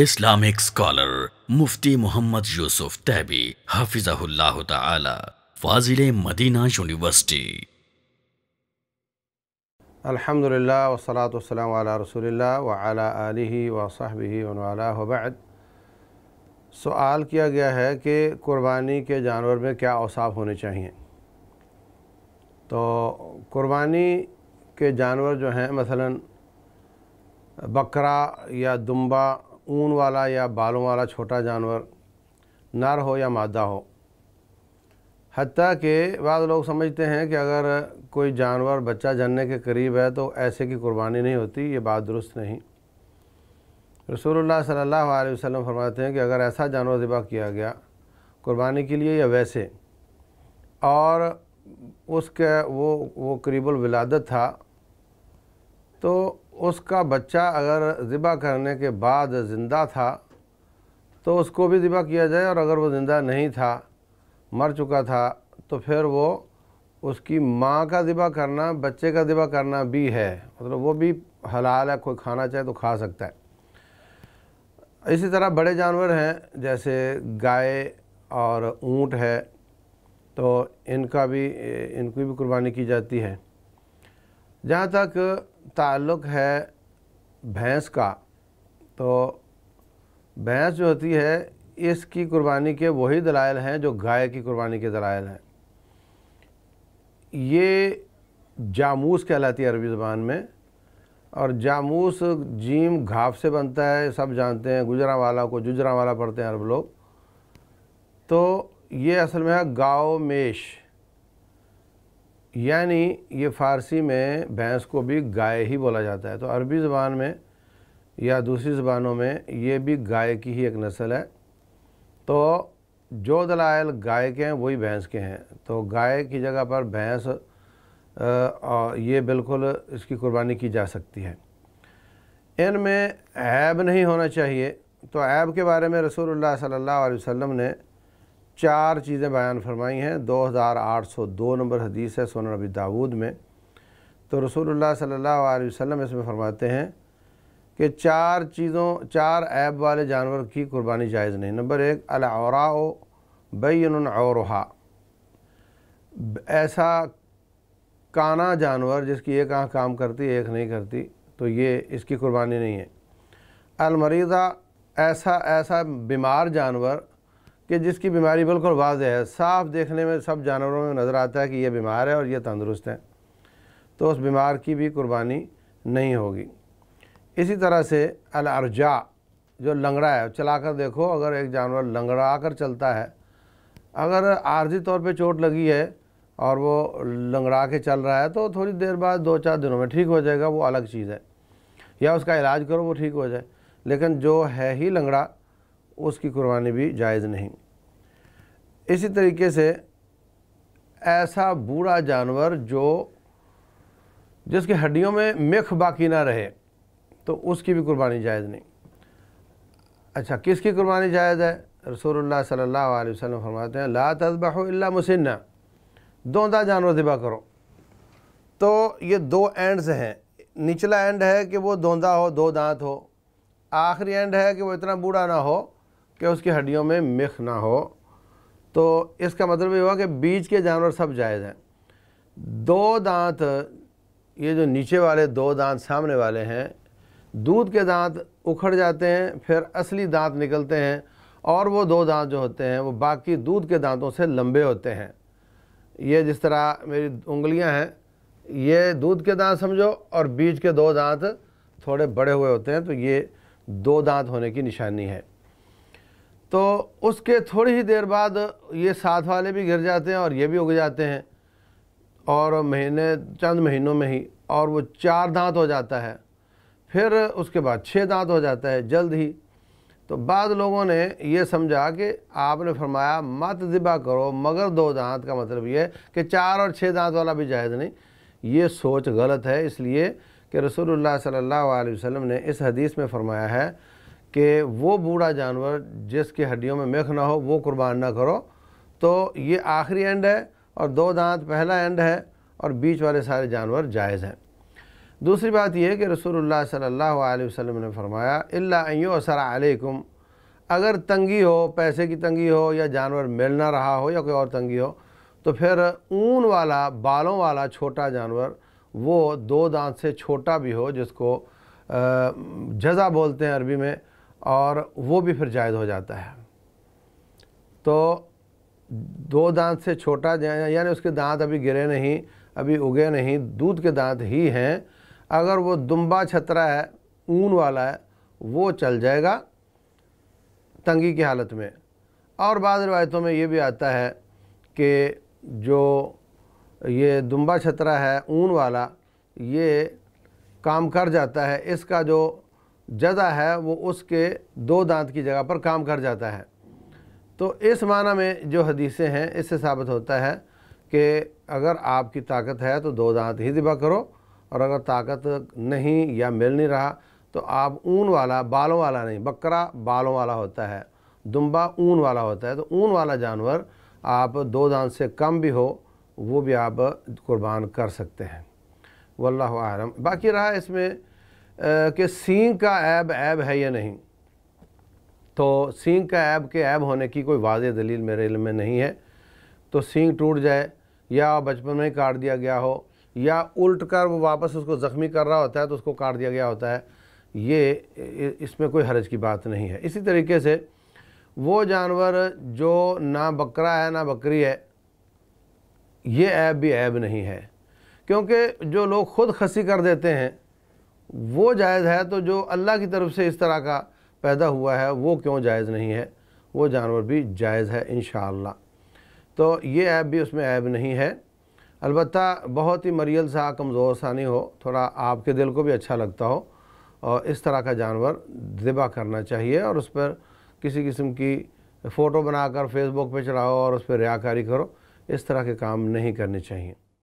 Islamic scholar मुफ्ती मोहम्मद यूसुफ तैबी हाफिजाहुल्लाह फाजिल Medina university अल्हम्दुलिल्लाह वसलात वसलाम रसूलिल्लाह वबैद सवाल किया गया है कि कुर्बानी के जानवर में क्या औसाफ होने चाहिए तो कुर्बानी के जानवर जो हैं मसलन बकरा या दुम्बा ऊन वाला या बालों वाला छोटा जानवर नर हो या मादा हो हती के बाद लोग समझते हैं कि अगर कोई जानवर बच्चा जनने के करीब है तो ऐसे की कुर्बानी नहीं होती ये बात दुरुस्त नहीं रसूलुल्लाह सल्लल्लाहु अलैहि वसल्लम फरमाते हैं कि अगर ऐसा जानवर ज़िबा किया गया कुर्बानी के लिए या वैसे और उसके वो वो करीबुल विलादत था तो उसका बच्चा अगर ज़िबा करने के बाद ज़िंदा था तो उसको भी ज़िबा किया जाए और अगर वो ज़िंदा नहीं था मर चुका था तो फिर वो उसकी माँ का ज़िबा करना बच्चे का ज़िबा करना भी है मतलब वो भी हलाल है कोई खाना चाहे तो खा सकता है इसी तरह बड़े जानवर हैं जैसे गाय और ऊँट है तो इनका भी इनकी भी कुर्बानी की जाती है जहाँ तक ताल्लुक़ है भैंस का तो भैंस जो होती है इसकी कुर्बानी के वही दलाइल हैं जो गाय की कुर्बानी के दलाइल हैं ये जामूस कहलाती है अरबी ज़बान में और जामूस जीम घाव से बनता है सब जानते हैं गुजरा वाला को जुजरा वाला पढ़ते हैं अरब लोग तो ये असल में है गाओ मेश यानी ये फ़ारसी में भैंस को भी गाय ही बोला जाता है तो अरबी ज़बान में या दूसरी ज़बानों में ये भी गाय की ही एक नस्ल है तो जो दलायल गाय के हैं वही भैंस के हैं तो गाय की जगह पर भैंस ये बिल्कुल इसकी कुर्बानी की जा सकती है इन में ऐब नहीं होना चाहिए तो ऐब के बारे में रसूलुल्लाह सल्लल्लाहु अलैहि वसल्लम ने चार चीज़ें बयान फरमाई हैं 2802 नंबर हदीस है सोन नबी दाऊद में तो रसूलुल्लाह सल्लल्लाहु अलैहि वसल्लम इसमें फरमाते हैं कि चार चीज़ों चार ऐब वाले जानवर की कुर्बानी जायज़ नहीं नंबर एक अलाओ बैन और ऐसा काना जानवर जिसकी एक आँख काम करती एक नहीं करती तो ये इसकी कुर्बानी नहीं है अलमरीज़ा ऐसा ऐसा बीमार जानवर कि जिसकी बीमारी बिल्कुल वाज है साफ देखने में सब जानवरों में नज़र आता है कि यह बीमार है और यह तंदुरुस्त है तो उस बीमार की भी कुर्बानी नहीं होगी इसी तरह से अलअर्जा जो लंगड़ा है चला कर देखो अगर एक जानवर लंगड़ा कर चलता है अगर आर्जी तौर पे चोट लगी है और वो लंगड़ा के चल रहा है तो थोड़ी देर बाद दो चार दिनों में ठीक हो जाएगा वो अलग चीज़ है या उसका इलाज करो वो ठीक हो जाए लेकिन जो है ही लंगड़ा उसकी कुर्बानी भी जायज़ नहीं इसी तरीके से ऐसा बूढ़ा जानवर जो जिसके हड्डियों में मिख बाकी ना रहे तो उसकी भी कुर्बानी जायज़ नहीं अच्छा किसकी कुर्बानी जायज़ है रसूलुल्लाह सल्लल्लाहु अलैहि वसल्लम फरमाते हैं ला तजबह इल्ला मुसन्ना दोंदा जानवर दिबा करो तो ये दो एंड्स हैं निचला एंड है कि वो दोंदा हो दो दांत हो आखिरी एंड है कि वो इतना बूढ़ा ना हो कि उसकी हड्डियों में मिख ना हो तो इसका मतलब ये हुआ कि बीज के जानवर सब जायज़ हैं दो दांत ये जो नीचे वाले दो दांत सामने वाले हैं दूध के दांत उखड़ जाते हैं फिर असली दांत निकलते हैं और वो दो दांत जो होते हैं वो बाकी दूध के दांतों से लंबे होते हैं ये जिस तरह मेरी उंगलियां हैं ये दूध के दांत समझो और बीज के दो दांत थोड़े बड़े हुए होते हैं तो ये दो दांत होने की निशानी है तो उसके थोड़ी ही देर बाद ये साथ वाले भी गिर जाते हैं और ये भी उग जाते हैं और महीने चंद महीनों में ही और वो चार दांत हो जाता है फिर उसके बाद छः दांत हो जाता है जल्द ही तो बाद लोगों ने ये समझा कि आपने फरमाया मत ज़िबा करो मगर दो दांत का मतलब ये कि चार और छः दांत वाला भी जायज़ नहीं ये सोच गलत है इसलिए कि रसूलुल्लाह सल्लल्लाहु अलैहि वसल्लम ने इस हदीस में फ़रमाया है कि वो बूढ़ा जानवर जिसकी हड्डियों में मेख ना हो वो कुर्बान ना करो तो ये आखिरी एंड है और दो दांत पहला एंड है और बीच वाले सारे जानवर जायज़ हैं दूसरी बात यह है कि रसूल सल्ला वसम ने फरमाया असर अलैकुम अगर तंगी हो पैसे की तंगी हो या जानवर मिल ना रहा हो या कोई और तंगी हो तो फिर ऊन वाला बालों वाला छोटा जानवर वो दो दांत से छोटा भी हो जिसको जज़ा बोलते हैं अरबी में और वो भी फिर जायज़ हो जाता है तो दो दांत से छोटा यानी उसके दांत अभी गिरे नहीं अभी उगे नहीं दूध के दांत ही हैं अगर वो दुम्बा छतरा है ऊन वाला है वो चल जाएगा तंगी की हालत में और बाद रिवायतों में ये भी आता है कि जो ये दुम्बा छतरा है ऊन वाला ये काम कर जाता है इसका जो जजा है वो उसके दो दांत की जगह पर काम कर जाता है तो इस माना में जो हदीसें हैं इससे साबित होता है कि अगर आपकी ताकत है तो दो दांत ही दिबा करो और अगर ताकत नहीं या मिल नहीं रहा तो आप ऊन वाला बालों वाला नहीं बकरा बालों वाला होता है दुम्बा ऊन वाला होता है तो ऊन वाला जानवर आप दो दांत से कम भी हो वो भी आप कुर्बान कर सकते हैं वल्लम आलम बाकी रहा इसमें कि सींग का ऐब ऐब है या नहीं तो सींग का ऐब के ऐब होने की कोई वाज दलील मेरे इल्म में नहीं है तो सींग टूट जाए या बचपन में ही काट दिया गया हो या उल्ट कर वो वापस उसको ज़ख्मी कर रहा होता है तो उसको काट दिया गया होता है ये इसमें कोई हरज की बात नहीं है इसी तरीके से वो जानवर जो ना बकरा है ना बकरी है ये ऐब भी ऐब नहीं है क्योंकि जो लोग ख़ुद खसी कर देते हैं वो जायज़ है तो जो अल्लाह की तरफ से इस तरह का पैदा हुआ है वो क्यों जायज़ नहीं है वो जानवर भी जायज़ है इन तो ये ऐप भी उसमें ऐब नहीं है अलबत् बहुत ही मरियल सा कमज़ोर सा नहीं हो थोड़ा आपके दिल को भी अच्छा लगता हो और इस तरह का जानवर ज़िबा करना चाहिए और उस पर किसी किस्म की फ़ोटो बनाकर फेसबुक पे चढ़ाओ और उस पर रियाकारी करो इस तरह के काम नहीं करने चाहिए